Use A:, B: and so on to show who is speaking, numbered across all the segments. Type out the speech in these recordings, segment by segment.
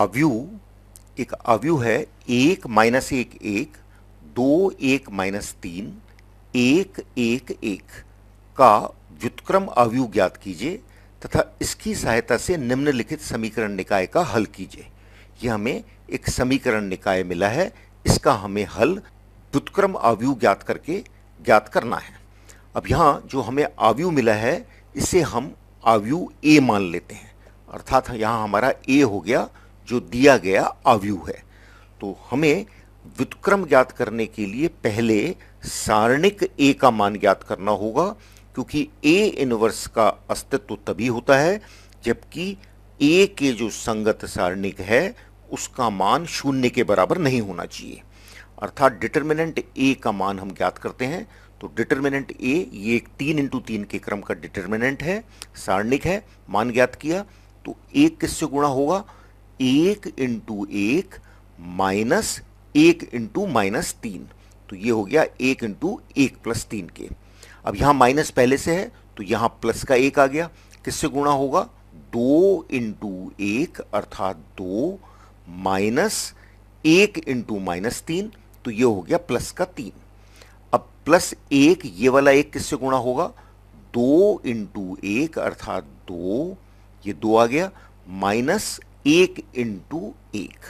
A: अव्यू एक अव्यू है एक माइनस एक एक दो एक माइनस तीन एक एक एक का व्युतक्रम अव्यू ज्ञात कीजिए तथा इसकी सहायता से निम्नलिखित समीकरण निकाय का हल कीजिए यह हमें एक समीकरण निकाय मिला है इसका हमें हल व्युतक्रम अव्यू ज्ञात करके ज्ञात करना है अब यहाँ जो हमें अव्यू मिला है इसे हम अव्यू ए मान लेते हैं अर्थात यहाँ हमारा ए हो गया जो दिया गया आव्यू है तो हमें व्युतक्रम ज्ञात करने के लिए पहले सारणिक ए का मान ज्ञात करना होगा क्योंकि ए इनवर्स का अस्तित्व तभी होता है जबकि ए के जो संगत सारणिक है उसका मान शून्य के बराबर नहीं होना चाहिए अर्थात डिटर्मिनेंट ए का मान हम ज्ञात करते हैं तो डिटर्मिनेंट ए ये एक तीन इंटू तीन के क्रम का डिटर्मिनेंट है सारणिक है मान ज्ञात किया तो ए किससे गुणा होगा एक इंटू एक माइनस एक इंटू माइनस तीन तो ये हो गया एक इंटू एक प्लस तीन के अब यहां माइनस पहले से है तो यहां प्लस का एक आ गया किससे गुणा होगा दो इंटू एक अर्थात दो माइनस एक इंटू माइनस तीन तो ये हो गया प्लस का तीन अब प्लस एक ये वाला एक किससे गुणा होगा दो इंटू एक अर्थात दो ये दो आ गया माइनस एक इंटू एक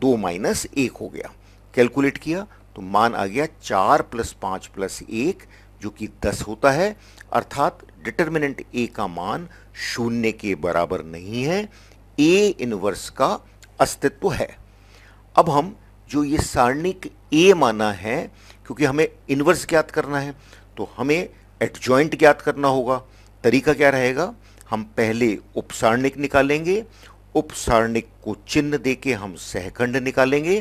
A: दो माइनस एक हो गया कैलकुलेट किया तो मान आ गया चार प्लस पांच प्लस एक जो कि दस होता है अर्थात डिटर्मिनेंट ए का मान शून्य के बराबर नहीं है ए इनवर्स का अस्तित्व है अब हम जो ये सारणिक ए माना है क्योंकि हमें इनवर्स ज्ञात करना है तो हमें एडजॉइंट ज्ञात करना होगा तरीका क्या रहेगा हम पहले उपसारणिक निकालेंगे उपसारणिक को चिन्ह देके हम सहखंड निकालेंगे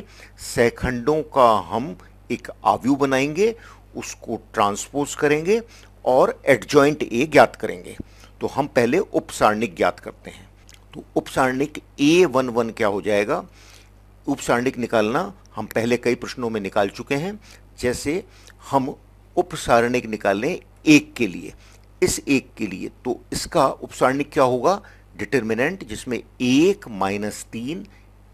A: सहखंडों का हम एक आव्यू बनाएंगे उसको ट्रांसपोज करेंगे और एडजॉइंट ए ज्ञात करेंगे तो हम पहले उपसारणिक ज्ञात करते हैं तो उपसारणिक ए वन वन क्या हो जाएगा उपसारणिक निकालना हम पहले कई प्रश्नों में निकाल चुके हैं जैसे हम उपसारणिक निकालें एक के लिए इस एक के लिए तो इसका उपसारणिक क्या होगा डिटर्मिनेंट जिसमें एक माइनस तीन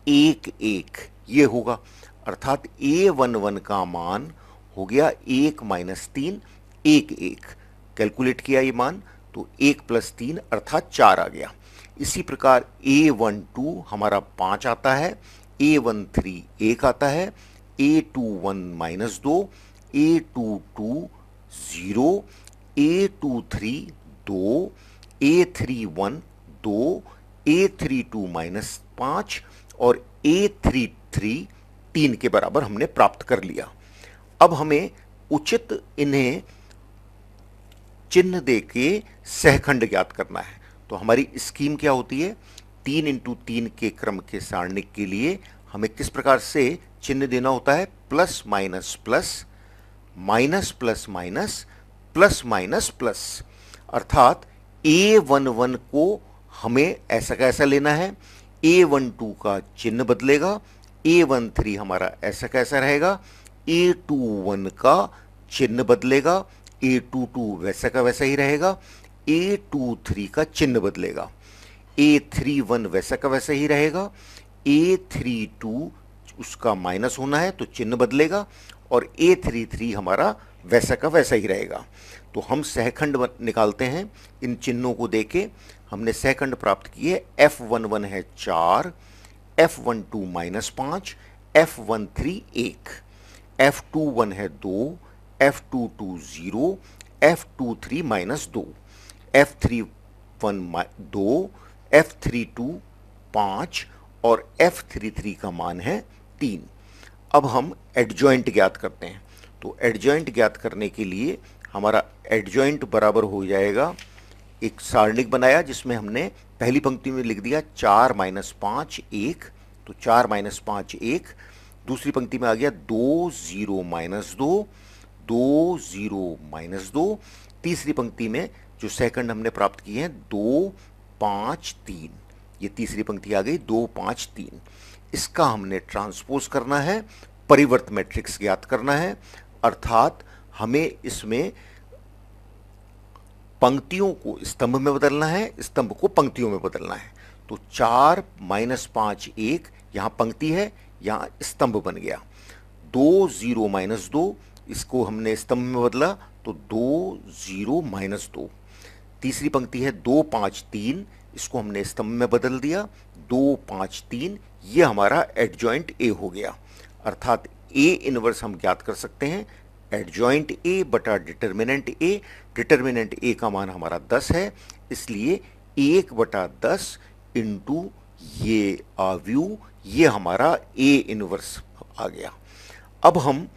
A: एक एक ये होगा अर्थात ए वन वन का मान हो गया एक माइनस तीन एक एक कैलकुलेट किया ये मान तो एक प्लस तीन अर्थात चार आ गया इसी प्रकार ए वन टू हमारा पाँच आता है ए वन थ्री एक आता है ए टू वन माइनस दो a two two zero a two three दो ए थ्री वन तो ए थ्री टू माइनस पांच और ए थ्री थ्री तीन के बराबर हमने प्राप्त कर लिया अब हमें उचित इन्हें चिन्ह दे के सहखंड ज्ञात करना है तो हमारी स्कीम क्या होती है तीन इंटू तीन के क्रम के सारणिक के लिए हमें किस प्रकार से चिन्ह देना होता है plus minus plus minus plus minus plus minus plus अर्थात ए वन वन को हमें ऐसा का ऐसा लेना है ए वन टू का चिन्ह बदलेगा ए वन थ्री हमारा ऐसा कैसा रहेगा ए टू वन का चिन्ह बदलेगा ए टू टू वैसा का वैसा ही रहेगा ए टू थ्री का चिन्ह बदलेगा ए थ्री वन वैसा का वैसा ही रहेगा ए थ्री टू उसका माइनस होना है तो चिन्ह बदलेगा और ए थ्री थ्री हमारा वैसा का वैसा ही रहेगा तो हम सहखंड निकालते हैं इन चिन्हों को दे के हमने सहखंड प्राप्त किए एफ वन वन है चार एफ वन टू माइनस पाँच एफ वन थ्री एक एफ टू वन है दो F two two zero F two three minus दो एफ थ्री वन दो एफ थ्री टू पाँच और एफ थ्री थ्री का मान है तीन अब हम एडजॉइंट ज्ञात करते हैं तो एडजॉइंट ज्ञात करने के लिए हमारा एडजॉइंट बराबर हो जाएगा एक सारणिक बनाया जिसमें हमने पहली पंक्ति में लिख दिया चार माइनस पाँच एक तो चार माइनस पाँच एक दूसरी पंक्ति में आ गया दो ज़ीरो माइनस दो दो ज़ीरो माइनस दो तीसरी पंक्ति में जो सेकंड हमने प्राप्त किए हैं दो पाँच तीन ये तीसरी पंक्ति आ गई दो पाँच तीन इसका हमने ट्रांसपोज करना है परिवर्त मैट्रिक्स ज्ञात करना है अर्थात हमें इसमें पंक्तियों को स्तंभ में बदलना है स्तंभ को पंक्तियों में बदलना है तो चार माइनस पांच एक यहां पंक्ति है यहां स्तंभ बन गया दो ज़ीरो माइनस दो इसको हमने स्तंभ में बदला तो दो ज़ीरो माइनस दो तीसरी पंक्ति है दो पांच तीन इसको हमने स्तंभ में बदल दिया दो पाँच तीन ये हमारा एडजॉइंट ए हो गया अर्थात ए इनवर्स हम ज्ञात कर सकते हैं एडजॉइंट ए बटा डिटर्मिनेंट ए डिटर्मिनेंट ए का मान हमारा दस है इसलिए एक बटा दस इंटू ये आव्यू ये हमारा ए इनवर्स आ गया अब हम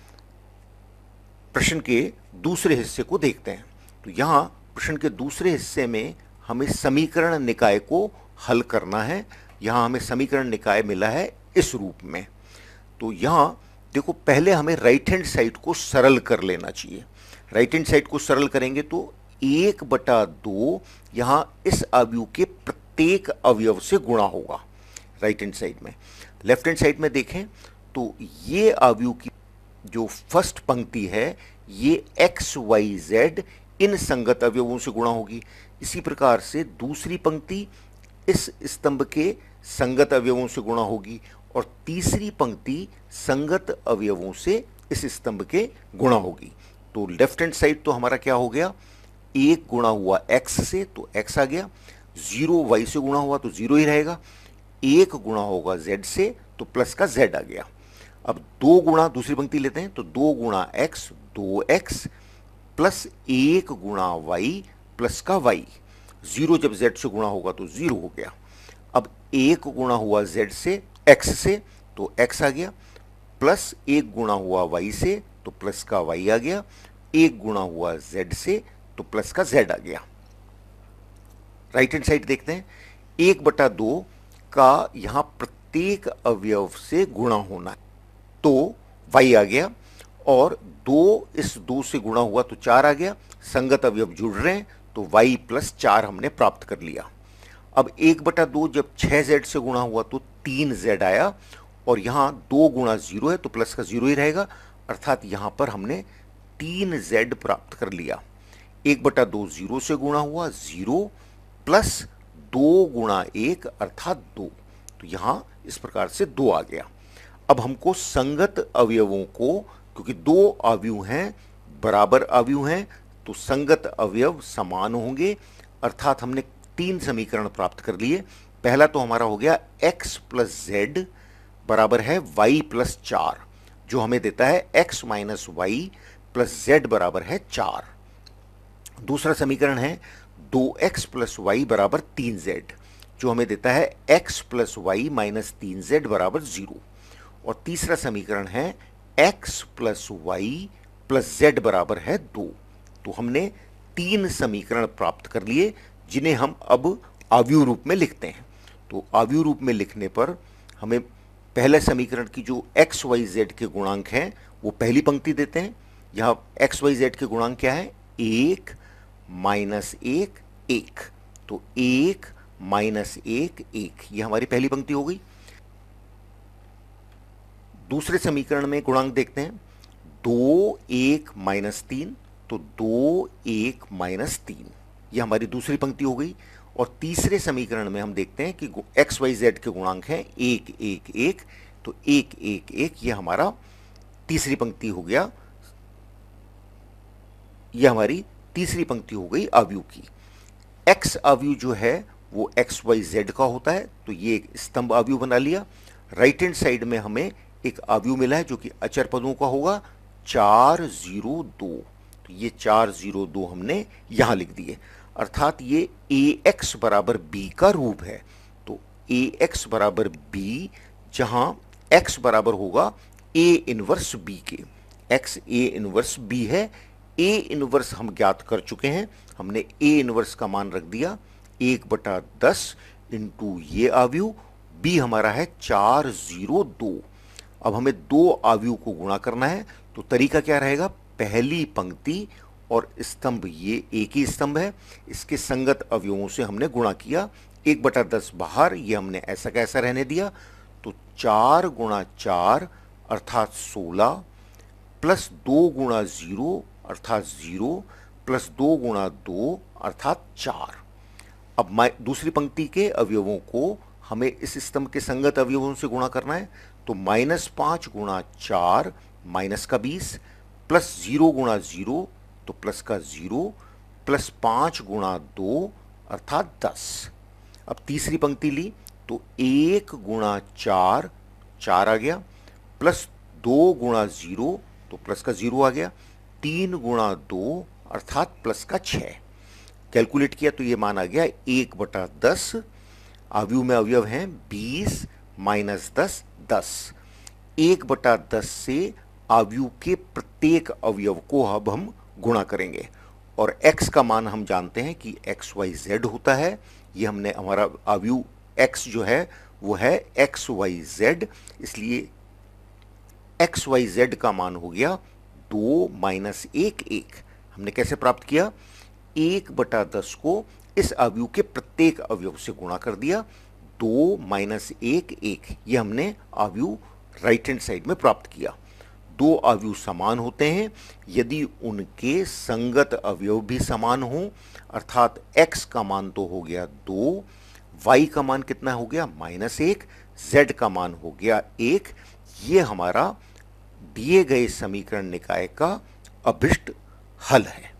A: प्रश्न के दूसरे हिस्से को देखते हैं तो यहाँ प्रश्न के दूसरे हिस्से में हमें समीकरण निकाय को हल करना है यहाँ हमें समीकरण निकाय मिला है इस रूप में तो यहाँ देखो पहले हमें राइट हैंड साइड को सरल कर लेना चाहिए राइट हैंड साइड को सरल करेंगे तो एक बटा दो यहाँ इस अवयु के प्रत्येक अवयव से गुणा होगा राइट हैंड साइड में लेफ्ट हैंड साइड में देखें तो ये अवयु की जो फर्स्ट पंक्ति है ये एक्स वाई जेड इन संगत अवयवों से गुणा होगी इसी प्रकार से दूसरी पंक्ति इस स्तंभ के संगत अवयवों से गुणा होगी और तीसरी पंक्ति संगत अवयवों से इस स्तंभ के गुणा होगी तो लेफ्ट हैंड साइड तो हमारा क्या हो गया एक गुणा हुआ एक्स से तो एक्स आ गया जीरो वाई से गुणा हुआ तो जीरो ही रहेगा एक गुणा होगा जेड से तो प्लस का जेड आ गया अब दो गुणा दूसरी पंक्ति लेते हैं तो दो गुणा एक्स दो एक्स प्लस एक गुणा वाई प्लस का वाई जीरो जब जेड से गुणा होगा तो जीरो हो गया अब एक गुणा हुआ z से x से तो x आ गया प्लस एक गुणा हुआ y से तो प्लस का y आ गया एक गुणा हुआ z से तो प्लस का z आ गया राइट हैंड साइड देखते हैं एक बटा दो का यहां प्रत्येक अवयव से गुणा होना है तो y आ गया और दो इस दो से गुणा हुआ तो चार आ गया संगत अवयव जुड़ रहे हैं तो y प्लस चार हमने प्राप्त कर लिया अब एक बटा दो जब छः जेड से गुणा हुआ तो तीन जेड आया और यहाँ दो गुणा जीरो है तो प्लस का जीरो ही रहेगा अर्थात यहाँ पर हमने तीन जेड प्राप्त कर लिया एक बटा दो जीरो से गुणा हुआ जीरो प्लस दो गुणा एक अर्थात दो तो यहाँ इस प्रकार से दो आ गया अब हमको संगत अवयवों को क्योंकि दो अवयु हैं बराबर अवयव हैं तो संगत अवयव समान होंगे अर्थात हमने तीन समीकरण प्राप्त कर लिए पहला तो हमारा हो गया x प्लस जेड बराबर है y प्लस चार जो हमें देता है x minus Y plus Z बराबर है चार दूसरा समीकरण है दो एक्स प्लस वाई बराबर तीन जेड जो हमें देता है x प्लस वाई माइनस तीन जेड बराबर जीरो और तीसरा समीकरण है x plus Y plus Z बराबर है दो तो हमने तीन समीकरण प्राप्त कर लिए जिन्हें हम अब आवयु रूप में लिखते हैं तो आवयु रूप में लिखने पर हमें पहले समीकरण की जो एक्स वाई जेड के गुणांक हैं वो पहली पंक्ति देते हैं यहाँ एक्स वाई जेड के गुणांक क्या है एक माइनस एक एक तो एक माइनस एक एक ये हमारी पहली पंक्ति हो गई दूसरे समीकरण में गुणांक देखते हैं दो एक माइनस तीन तो दो एक माइनस तीन यह हमारी दूसरी पंक्ति हो गई और तीसरे समीकरण में हम देखते हैं कि एक्स वाई जेड के गुणांक हैं एक एक एक तो एक एक एक यह हमारा तीसरी पंक्ति हो गया यह हमारी तीसरी पंक्ति हो गई आवयु की एक्स आवयु जो है वो एक्स वाई जेड का होता है तो ये एक स्तंभ आवयु बना लिया राइट हैंड साइड में हमें एक आवयु मिला है जो कि अचर पदों का होगा चार जीरो दो तो ये चार जीरो दो हमने यहां लिख दिए अर्थात ये ए एक्स बराबर बी का रूप है तो ए एक्स बराबर बी जहां एक्स बराबर होगा ए इनवर्स बी के एक्स ए इनवर्स बी है ए इनवर्स हम ज्ञात कर चुके हैं हमने ए इनवर्स का मान रख दिया एक बटा दस इंटू ये आवयु बी हमारा है चार जीरो दो अब हमें दो आवयु को गुणा करना है तो तरीका क्या रहेगा पहली पंक्ति और स्तंभ ये एक ही स्तंभ है इसके संगत अवयवों से हमने गुणा किया एक बटा दस बाहर ये हमने ऐसा कैसा रहने दिया तो चार गुणा चार अर्थात सोलह प्लस दो गुणा ज़ीरो अर्थात ज़ीरो प्लस दो गुणा दो अर्थात चार अब मैं दूसरी पंक्ति के अवयवों को हमें इस स्तंभ के संगत अवयवों से गुणा करना है तो माइनस पांच गुणा चार माइनस का बीस प्लस ज़ीरो गुणा ज़ीरो तो प्लस का ज़ीरो प्लस पांच गुणा दो अर्थात दस अब तीसरी पंक्ति ली तो एक गुणा चार चार आ गया प्लस दो गुणा ज़ीरो तो प्लस का ज़ीरो आ गया तीन गुणा दो अर्थात प्लस का छ कैलकुलेट किया तो ये मान आ गया एक बटा दस अवयु में अवयव हैं बीस माइनस दस दस एक बटा दस से अवयु के प्रत्येक अवयव को अब हम गुणा करेंगे और x का मान हम जानते हैं कि एक्स वाई जेड होता है ये हमने हमारा आव्यू x जो है वो है एक्स वाई जेड इसलिए एक्स वाई जेड का मान हो गया दो माइनस एक एक हमने कैसे प्राप्त किया एक बटा दस को इस अवयु के प्रत्येक अवयव से गुणा कर दिया दो माइनस एक एक ये हमने अवयु राइट हैंड साइड में प्राप्त किया दो अवयव समान होते हैं यदि उनके संगत अवयव भी समान हों अर्थात x का मान तो हो गया दो y का मान कितना हो गया माइनस एक जेड का मान हो गया एक ये हमारा दिए गए समीकरण निकाय का अभिष्ट हल है